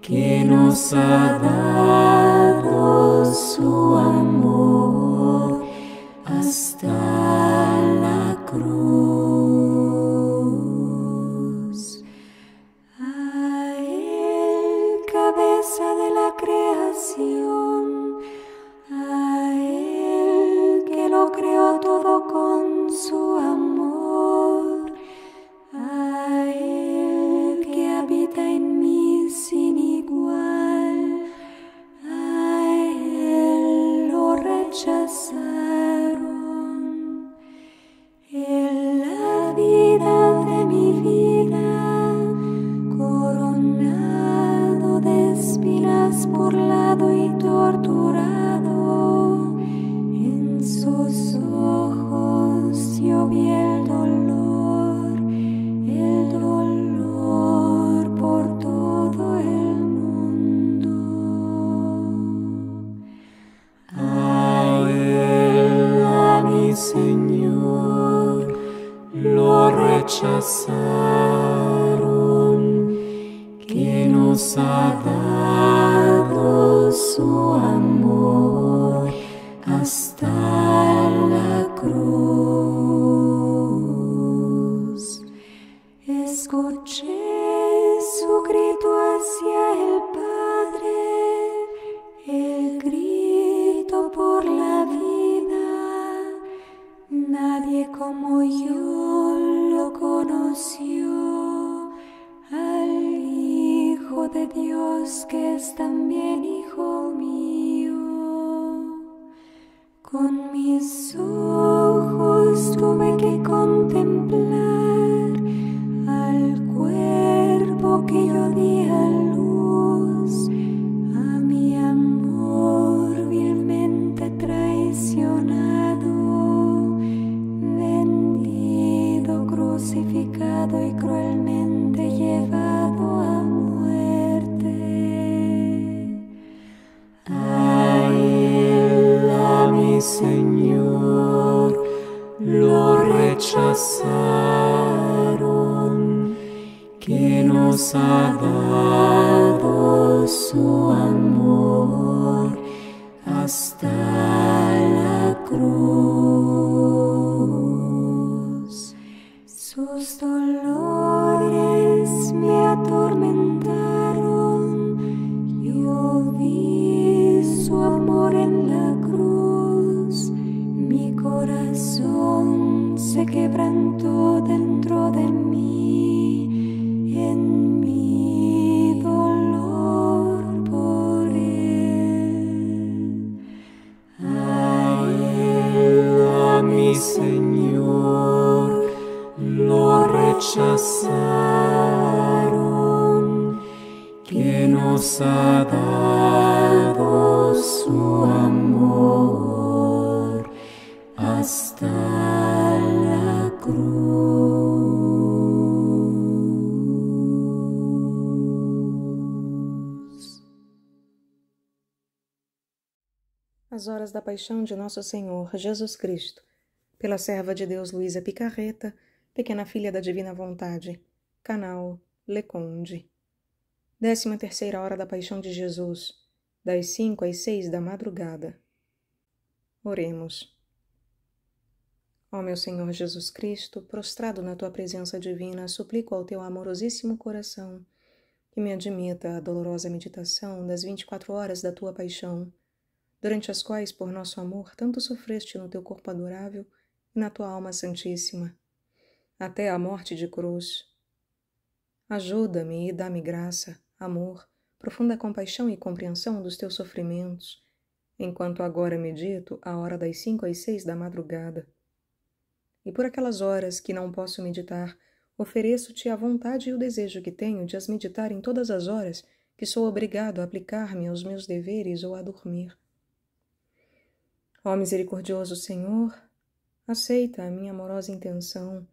que nos ha dado su amor. Señor lo rechazaron, que nos ha dado su amor. también hijo mío, con mis ojos. que nos ha dado su amor hasta Senhor, no rechazaron, que nos ha dado su amor hasta la cruz. As horas da paixão de nosso Senhor Jesus Cristo pela serva de Deus Luísa Picarreta, pequena filha da divina vontade, canal Leconde. Décima terceira hora da Paixão de Jesus, das cinco às seis da madrugada. Oremos. Ó meu Senhor Jesus Cristo, prostrado na tua presença divina, suplico ao teu amorosíssimo coração que me admita a dolorosa meditação das 24 horas da tua paixão, durante as quais, por nosso amor, tanto sofreste no teu corpo adorável na tua alma santíssima, até a morte de cruz. Ajuda-me e dá-me graça, amor, profunda compaixão e compreensão dos teus sofrimentos, enquanto agora medito a hora das cinco às seis da madrugada. E por aquelas horas que não posso meditar, ofereço-te a vontade e o desejo que tenho de as meditar em todas as horas que sou obrigado a aplicar-me aos meus deveres ou a dormir. Ó misericordioso Senhor, aceita a minha amorosa intenção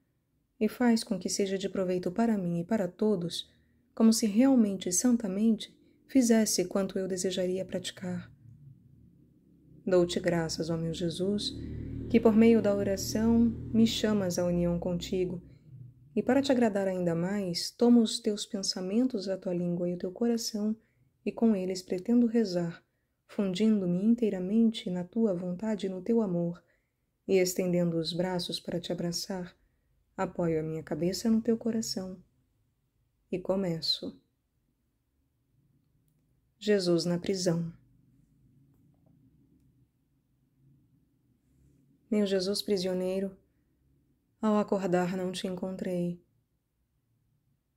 e faz com que seja de proveito para mim e para todos, como se realmente e santamente fizesse quanto eu desejaria praticar. Dou-te graças, ó meu Jesus, que por meio da oração me chamas à união contigo, e para te agradar ainda mais, tomo os teus pensamentos, a tua língua e o teu coração, e com eles pretendo rezar, fundindo-me inteiramente na tua vontade e no teu amor e estendendo os braços para te abraçar, apoio a minha cabeça no teu coração e começo. Jesus na prisão. Meu Jesus prisioneiro, ao acordar não te encontrei.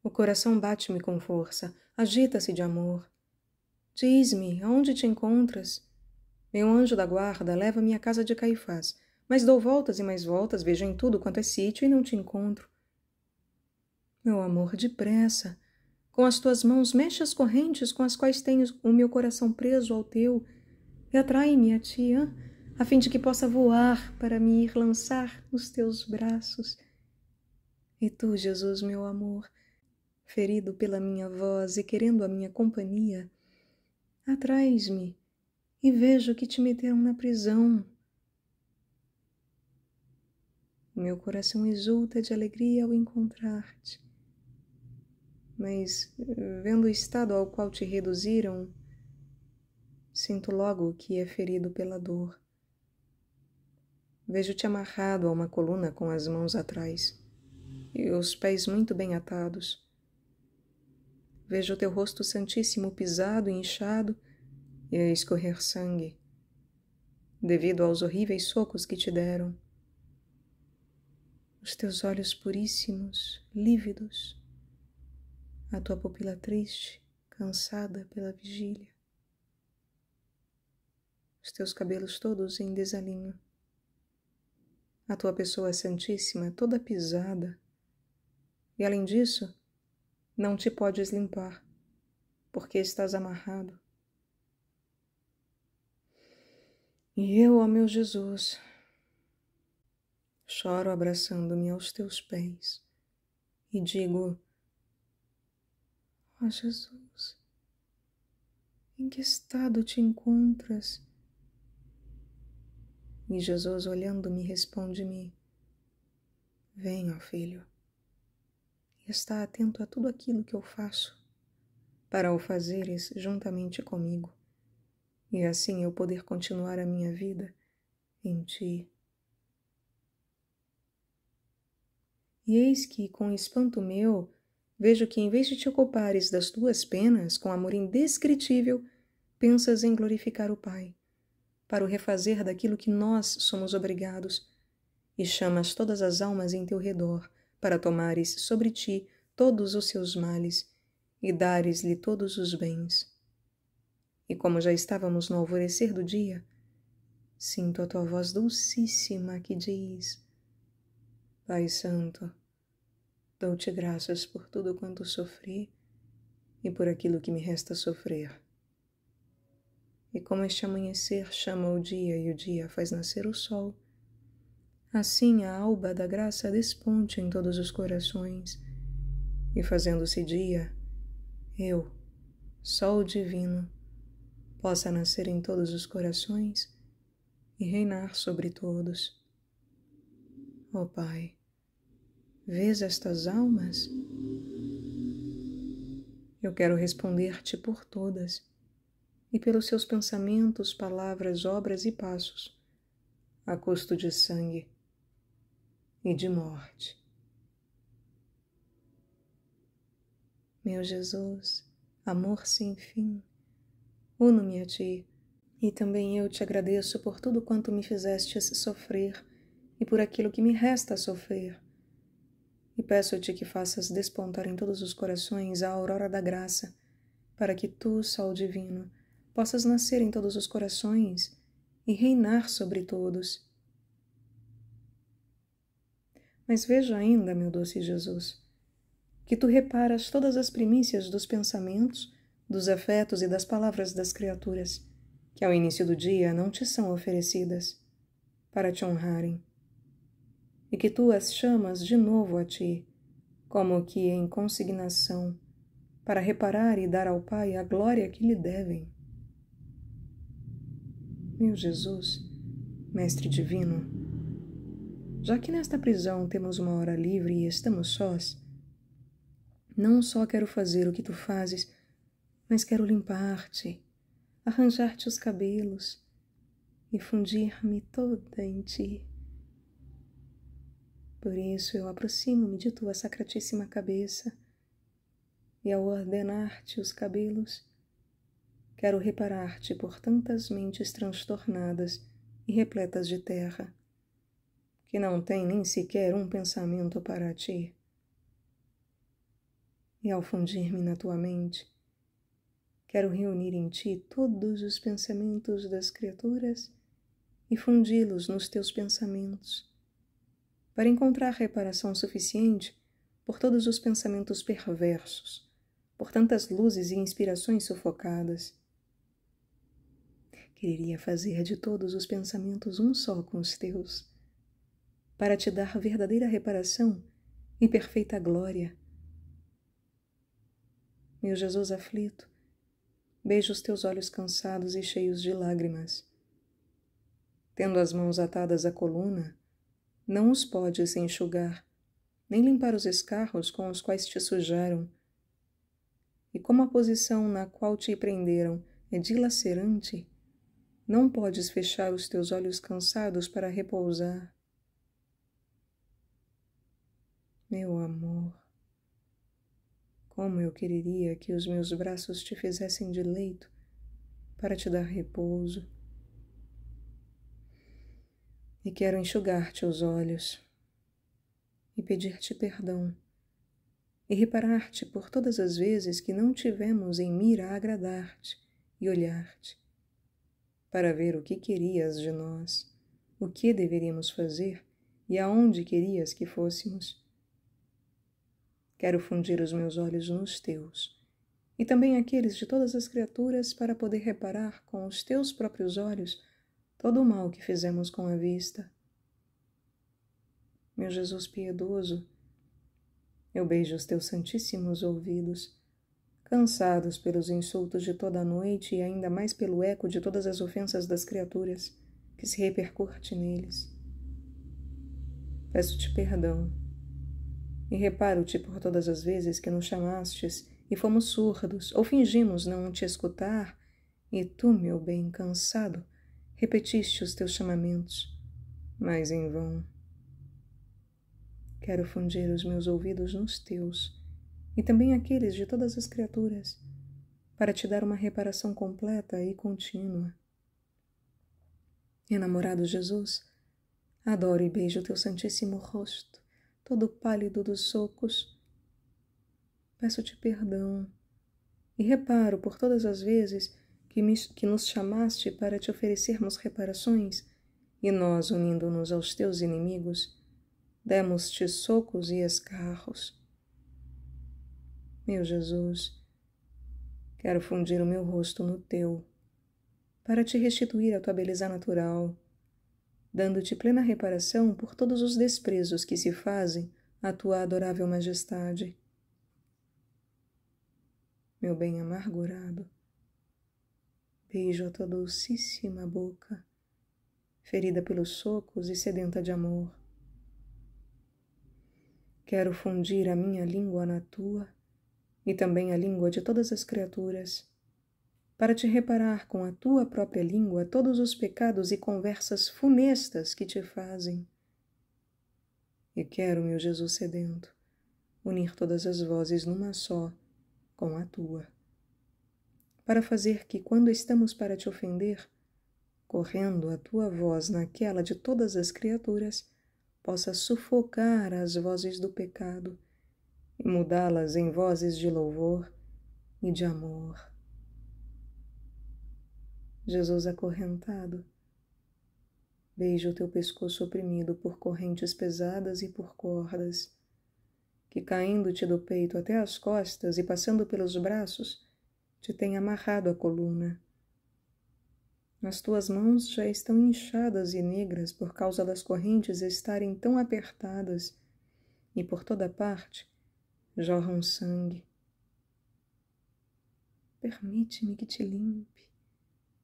O coração bate-me com força, agita-se de amor. Diz-me, aonde te encontras? Meu anjo da guarda, leva-me à casa de Caifás mas dou voltas e mais voltas, vejo em tudo quanto é sítio e não te encontro. Meu amor, depressa, com as tuas mãos mexe as correntes com as quais tenho o meu coração preso ao teu e atrai-me a ti, hein? a fim de que possa voar para me ir lançar nos teus braços. E tu, Jesus, meu amor, ferido pela minha voz e querendo a minha companhia, atrais-me e vejo que te meteram na prisão o meu coração exulta de alegria ao encontrar-te. Mas, vendo o estado ao qual te reduziram, sinto logo que é ferido pela dor. Vejo-te amarrado a uma coluna com as mãos atrás e os pés muito bem atados. Vejo o teu rosto santíssimo pisado e inchado e a escorrer sangue, devido aos horríveis socos que te deram os teus olhos puríssimos, lívidos, a tua pupila triste, cansada pela vigília, os teus cabelos todos em desalinho, a tua pessoa santíssima toda pisada, e além disso, não te podes limpar, porque estás amarrado. E eu, ó meu Jesus, choro abraçando-me aos teus pés e digo: Ó oh, Jesus, em que estado te encontras? E Jesus, olhando-me, responde-me: Vem, filho, e está atento a tudo aquilo que eu faço, para o fazeres juntamente comigo, e assim eu poder continuar a minha vida em ti E eis que, com espanto meu, vejo que, em vez de te ocupares das tuas penas com amor indescritível, pensas em glorificar o Pai, para o refazer daquilo que nós somos obrigados, e chamas todas as almas em teu redor, para tomares sobre ti todos os seus males e dares-lhe todos os bens. E como já estávamos no alvorecer do dia, sinto a tua voz dulcíssima que diz: Pai Santo, dou-te graças por tudo quanto sofri e por aquilo que me resta sofrer. E como este amanhecer chama o dia e o dia faz nascer o sol, assim a alba da graça desponte em todos os corações, e fazendo-se dia, eu, sol divino, possa nascer em todos os corações e reinar sobre todos. Ó oh, Pai, Vês estas almas? Eu quero responder-te por todas, e pelos seus pensamentos, palavras, obras e passos, a custo de sangue e de morte. Meu Jesus, amor sem fim, uno-me a ti, e também eu te agradeço por tudo quanto me fizestes sofrer e por aquilo que me resta sofrer e peço-te que faças despontar em todos os corações a aurora da graça, para que tu, Sol Divino, possas nascer em todos os corações e reinar sobre todos. Mas vejo ainda, meu doce Jesus, que tu reparas todas as primícias dos pensamentos, dos afetos e das palavras das criaturas, que ao início do dia não te são oferecidas, para te honrarem e que tu as chamas de novo a ti, como que em consignação, para reparar e dar ao Pai a glória que lhe devem. Meu Jesus, Mestre Divino, já que nesta prisão temos uma hora livre e estamos sós, não só quero fazer o que tu fazes, mas quero limpar-te, arranjar-te os cabelos e fundir-me toda em ti. Por isso eu aproximo-me de tua sacratíssima cabeça, e ao ordenar-te os cabelos, quero reparar-te por tantas mentes transtornadas e repletas de terra, que não têm nem sequer um pensamento para ti. E ao fundir-me na tua mente, quero reunir em ti todos os pensamentos das criaturas e fundi-los nos teus pensamentos para encontrar reparação suficiente por todos os pensamentos perversos, por tantas luzes e inspirações sufocadas. Quereria fazer de todos os pensamentos um só com os teus, para te dar verdadeira reparação e perfeita glória. Meu Jesus aflito, beijo os teus olhos cansados e cheios de lágrimas. Tendo as mãos atadas à coluna, não os podes enxugar, nem limpar os escarros com os quais te sujaram. E como a posição na qual te prenderam é dilacerante, não podes fechar os teus olhos cansados para repousar. Meu amor, como eu quereria que os meus braços te fizessem de leito para te dar repouso e quero enxugar-te os olhos e pedir-te perdão e reparar-te por todas as vezes que não tivemos em mira agradar-te e olhar-te, para ver o que querias de nós, o que deveríamos fazer e aonde querias que fôssemos. Quero fundir os meus olhos nos teus, e também aqueles de todas as criaturas, para poder reparar com os teus próprios olhos todo o mal que fizemos com a vista. Meu Jesus piedoso, eu beijo os teus santíssimos ouvidos, cansados pelos insultos de toda a noite e ainda mais pelo eco de todas as ofensas das criaturas que se repercute neles. Peço-te perdão e reparo-te por todas as vezes que nos chamastes e fomos surdos ou fingimos não te escutar, e tu, meu bem cansado, repetiste os teus chamamentos, mas em vão. Quero fundir os meus ouvidos nos teus e também aqueles de todas as criaturas, para te dar uma reparação completa e contínua. Enamorado Jesus, adoro e beijo teu santíssimo rosto, todo pálido dos socos. Peço-te perdão e reparo por todas as vezes que, me, que nos chamaste para te oferecermos reparações, e nós, unindo-nos aos teus inimigos, demos-te socos e escarros. Meu Jesus, quero fundir o meu rosto no teu, para te restituir a tua beleza natural, dando-te plena reparação por todos os desprezos que se fazem à tua adorável majestade. Meu bem amargurado, Beijo a tua dulcíssima boca, ferida pelos socos e sedenta de amor. Quero fundir a minha língua na tua e também a língua de todas as criaturas, para te reparar com a tua própria língua todos os pecados e conversas funestas que te fazem. E quero, meu Jesus sedento, unir todas as vozes numa só com a tua para fazer que, quando estamos para te ofender, correndo a tua voz naquela de todas as criaturas, possa sufocar as vozes do pecado e mudá-las em vozes de louvor e de amor. Jesus acorrentado, beija o teu pescoço oprimido por correntes pesadas e por cordas, que caindo-te do peito até as costas e passando pelos braços, te tem amarrado a coluna. As tuas mãos já estão inchadas e negras por causa das correntes estarem tão apertadas, e por toda parte jorram sangue. Permite-me que te limpe,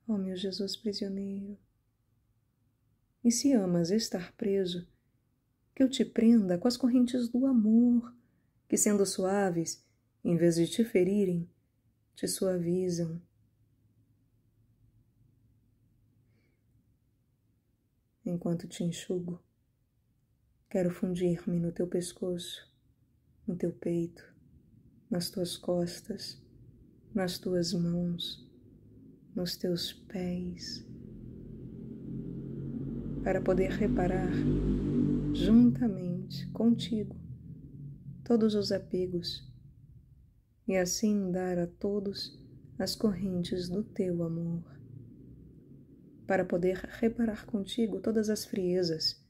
ó meu Jesus prisioneiro. E se amas estar preso, que eu te prenda com as correntes do amor, que sendo suaves, em vez de te ferirem, te suavizam. Enquanto te enxugo, quero fundir-me no teu pescoço, no teu peito, nas tuas costas, nas tuas mãos, nos teus pés, para poder reparar juntamente contigo todos os apegos e assim dar a todos as correntes do teu amor. Para poder reparar contigo todas as friezas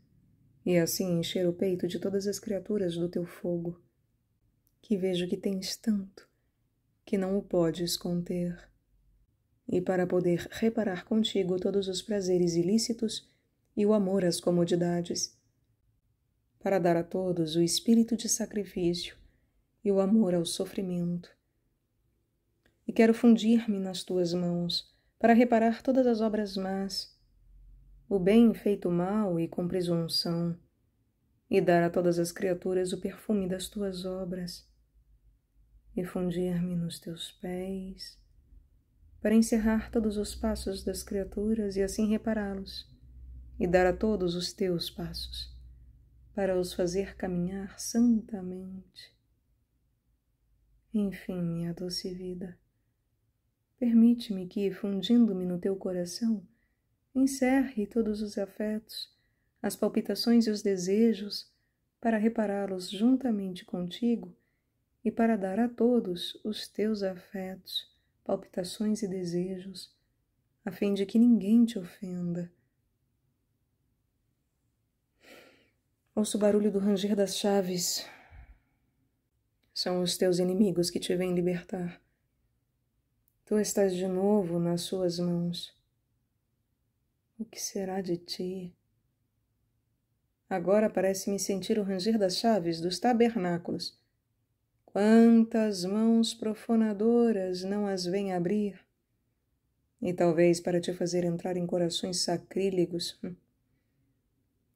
e assim encher o peito de todas as criaturas do teu fogo, que vejo que tens tanto que não o podes conter. E para poder reparar contigo todos os prazeres ilícitos e o amor às comodidades, para dar a todos o espírito de sacrifício e o amor ao sofrimento. E quero fundir-me nas tuas mãos para reparar todas as obras más, o bem feito mal e com presunção, e dar a todas as criaturas o perfume das tuas obras, e fundir-me nos teus pés para encerrar todos os passos das criaturas e assim repará-los, e dar a todos os teus passos, para os fazer caminhar santamente. Enfim, minha doce vida, permite-me que, fundindo-me no teu coração, encerre todos os afetos, as palpitações e os desejos, para repará-los juntamente contigo e para dar a todos os teus afetos, palpitações e desejos, a fim de que ninguém te ofenda. Ouço o barulho do ranger das chaves. São os teus inimigos que te vêm libertar. Tu estás de novo nas suas mãos. O que será de ti? Agora parece-me sentir o ranger das chaves dos tabernáculos. Quantas mãos profanadoras não as vêm abrir? E talvez para te fazer entrar em corações sacrílegos.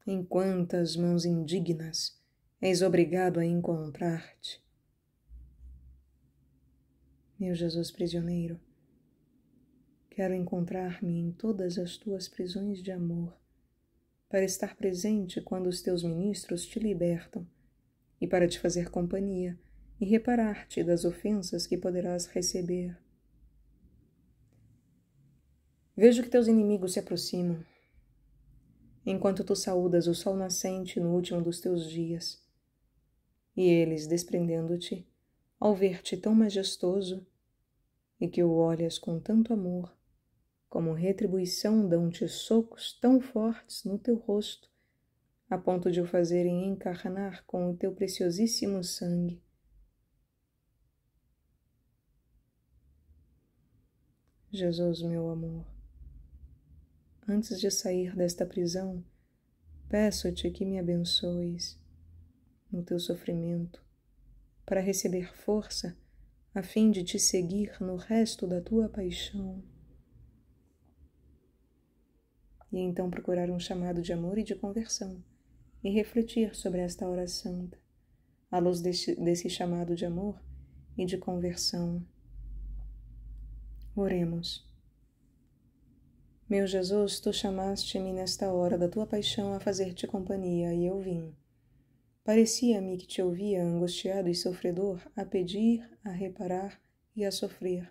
Em quantas mãos indignas és obrigado a encontrar-te? meu Jesus prisioneiro. Quero encontrar-me em todas as tuas prisões de amor, para estar presente quando os teus ministros te libertam, e para te fazer companhia e reparar-te das ofensas que poderás receber. Vejo que teus inimigos se aproximam. Enquanto tu saúdas o sol nascente no último dos teus dias, e eles, desprendendo-te, ao ver-te tão majestoso e que o olhas com tanto amor, como retribuição dão-te socos tão fortes no teu rosto, a ponto de o fazerem encarnar com o teu preciosíssimo sangue. Jesus, meu amor, antes de sair desta prisão, peço-te que me abençoes no teu sofrimento, para receber força a fim de te seguir no resto da tua paixão. E então procurar um chamado de amor e de conversão e refletir sobre esta hora santa, à luz desse, desse chamado de amor e de conversão. Oremos. Meu Jesus, tu chamaste-me nesta hora da tua paixão a fazer-te companhia e eu vim. Parecia-me que te ouvia, angustiado e sofredor, a pedir, a reparar e a sofrer.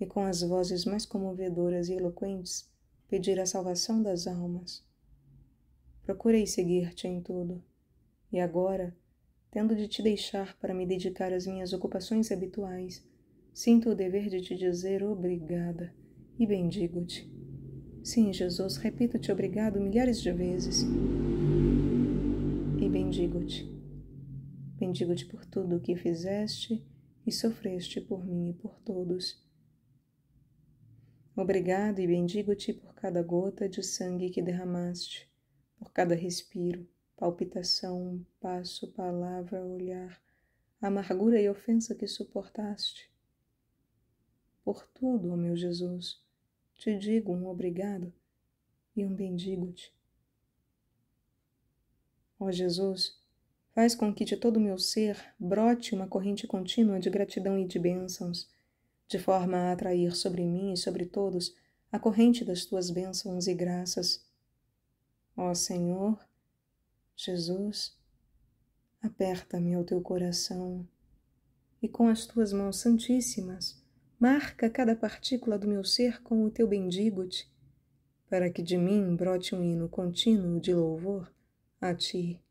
E com as vozes mais comovedoras e eloquentes, pedir a salvação das almas. Procurei seguir-te em tudo, e agora, tendo de te deixar para me dedicar às minhas ocupações habituais, sinto o dever de te dizer obrigada e bendigo-te. Sim, Jesus, repito-te obrigado milhares de vezes bendigo-te. Bendigo-te por tudo o que fizeste e sofreste por mim e por todos. Obrigado e bendigo-te por cada gota de sangue que derramaste, por cada respiro, palpitação, passo, palavra, olhar, amargura e ofensa que suportaste. Por tudo, ó meu Jesus, te digo um obrigado e um bendigo-te. Ó Jesus, faz com que de todo o meu ser brote uma corrente contínua de gratidão e de bênçãos, de forma a atrair sobre mim e sobre todos a corrente das tuas bênçãos e graças. Ó Senhor, Jesus, aperta-me ao teu coração e com as tuas mãos santíssimas marca cada partícula do meu ser com o teu bendigo-te, para que de mim brote um hino contínuo de louvor Achi.